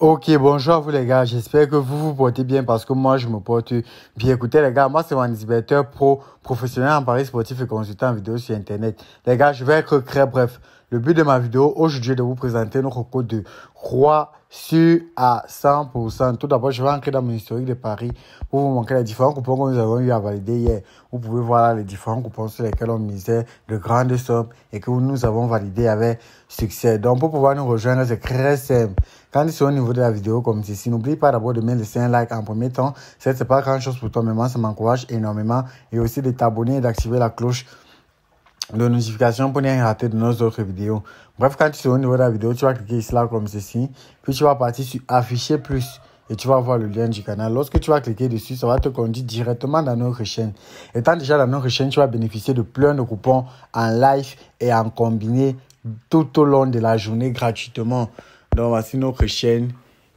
Ok, bonjour vous les gars. J'espère que vous vous portez bien parce que moi je me porte bien. Écoutez les gars, moi c'est mon exhibiteur pro, professionnel en Paris sportif et consultant en vidéo sur internet. Les gars, je vais être très bref. Le but de ma vidéo aujourd'hui est de vous présenter notre code de roi sur à 100%. Tout d'abord, je vais entrer dans mon historique de Paris pour vous montrer les différents coupons que nous avons eu à valider hier. Vous pouvez voir là les différents coupons sur lesquels on misait de grandes sommes et que nous avons validé avec succès. Donc, pour pouvoir nous rejoindre, c'est très simple. Quand tu sont au niveau de la vidéo comme ceci, n'oubliez pas d'abord de mettre 5 like en premier temps. c'est pas grand chose pour toi, mais moi, ça m'encourage énormément. Et aussi de t'abonner et d'activer la cloche de notification pour ne rien rater de nos autres vidéos. Bref, quand tu es au niveau de la vidéo, tu vas cliquer ici là comme ceci, puis tu vas partir sur afficher plus et tu vas voir le lien du canal. Lorsque tu vas cliquer dessus, ça va te conduire directement dans notre chaîne. Étant déjà dans notre chaîne, tu vas bénéficier de plein de coupons en live et en combiné tout au long de la journée gratuitement. Donc voici notre chaîne.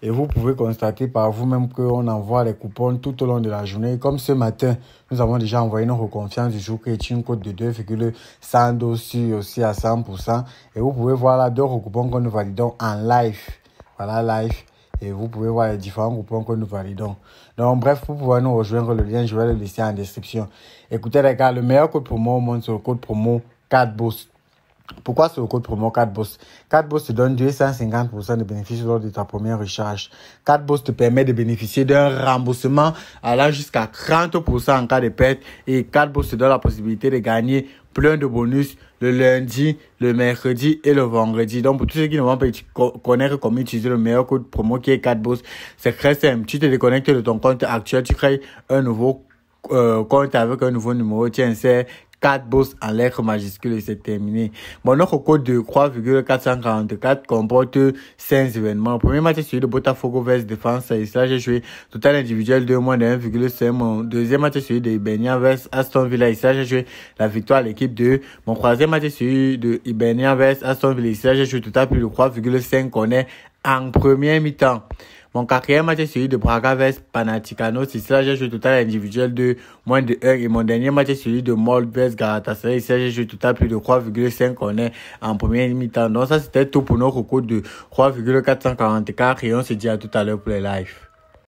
Et vous pouvez constater par vous-même qu'on envoie les coupons tout au long de la journée. Comme ce matin, nous avons déjà envoyé nos confiance du jour qui est une cote de 2,100 dossiers aussi à 100%. Et vous pouvez voir là deux coupons que nous validons en live. Voilà, live et vous pouvez voir les différents coupons que nous validons. Donc, bref, vous pouvoir nous rejoindre, le lien, je vais le laisser en description. Écoutez, les gars, le meilleur code promo au monde, sur le code promo 4Boost. Pourquoi ce le code promo 4Boss te donne 250% de bénéfices lors de ta première recharge. 4 te permet de bénéficier d'un remboursement allant jusqu'à 30% en cas de perte et 4 te donne la possibilité de gagner plein de bonus le lundi, le mercredi et le vendredi. Donc, pour tous ceux qui ne vont pas connaître comment utiliser le meilleur code promo qui est 4 c'est très simple. Tu te déconnectes de ton compte actuel, tu crées un nouveau euh, compte avec un nouveau numéro. Tiens, c'est 4 bourses en lettres majuscules et c'est terminé. Mon autre code de 3,444 comporte 5 événements. premier match est celui de Botafogo vs Défense et cela j'ai joué total individuel de moins de 1,5. Mon deuxième match est celui de Ibenia vs Aston Villa et cela j'ai joué la victoire à l'équipe de mon troisième match est celui de Ibenia vs Aston Villa et cela j'ai joué total plus de 3,5 qu'on est en première mi-temps. Mon quatrième match est celui de Braga vs Panathinaikos. Il j'ai joué total individuel de moins de 1 et mon dernier match est celui de Mold vs Galatasaray. Il j'ai joué total plus de 3,5 on est en première mi-temps. Donc ça c'était tout pour nos recours de 3,444 et on se dit à tout à l'heure pour les lives.